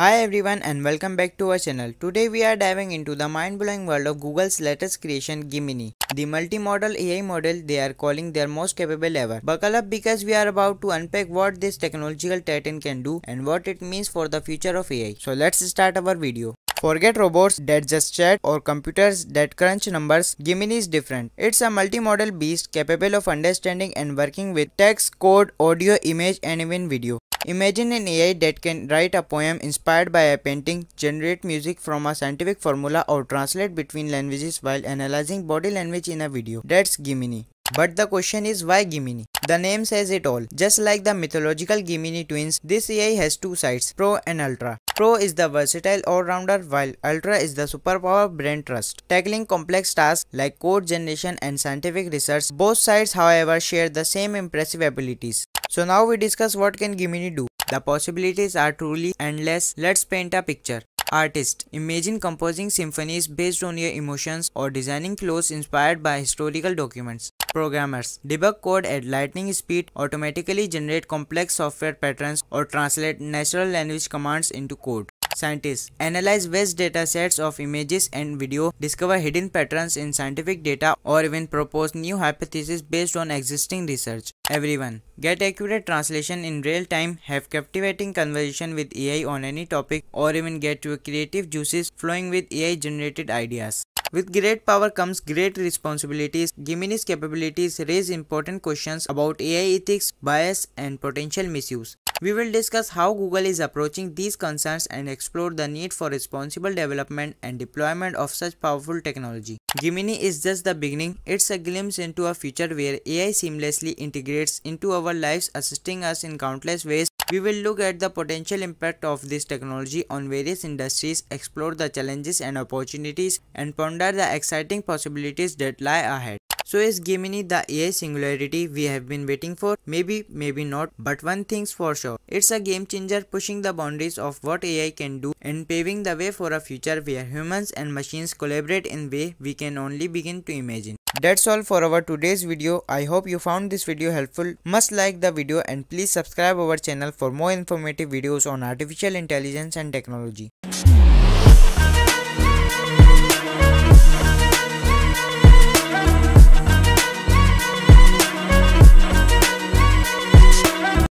Hi everyone and welcome back to our channel. Today we are diving into the mind-blowing world of Google's latest creation Gemini. The multimodal AI model they are calling their most capable ever. Buckle up because we are about to unpack what this technological titan can do and what it means for the future of AI. So let's start our video. Forget robots that just chat or computers that crunch numbers, Gemini is different. It's a multimodal beast capable of understanding and working with text, code, audio, image and even video. Imagine an AI that can write a poem inspired by a painting, generate music from a scientific formula or translate between languages while analyzing body language in a video. That's Gimini. But the question is why Gimini? The name says it all. Just like the mythological Gimini twins, this AI has two sides, Pro and Ultra. Pro is the versatile all-rounder while Ultra is the superpower brain trust. Tackling complex tasks like code generation and scientific research, both sides however share the same impressive abilities. So now we discuss what can Gimini do. The possibilities are truly endless. Let's paint a picture. Artist Imagine composing symphonies based on your emotions or designing clothes inspired by historical documents. Programmers Debug code at lightning speed, automatically generate complex software patterns, or translate natural language commands into code scientists. Analyze vast data sets of images and video, discover hidden patterns in scientific data or even propose new hypotheses based on existing research. Everyone, get accurate translation in real time, have captivating conversation with AI on any topic or even get your creative juices flowing with AI generated ideas. With great power comes great responsibilities. Gemini's capabilities raise important questions about AI ethics, bias, and potential misuse. We will discuss how Google is approaching these concerns and explore the need for responsible development and deployment of such powerful technology. Gemini is just the beginning, it's a glimpse into a future where AI seamlessly integrates into our lives assisting us in countless ways we will look at the potential impact of this technology on various industries, explore the challenges and opportunities, and ponder the exciting possibilities that lie ahead. So yes Gemini the AI singularity we have been waiting for maybe maybe not but one thing's for sure it's a game changer pushing the boundaries of what AI can do and paving the way for a future where humans and machines collaborate in way we can only begin to imagine. That's all for our today's video. I hope you found this video helpful. Must like the video and please subscribe our channel for more informative videos on artificial intelligence and technology.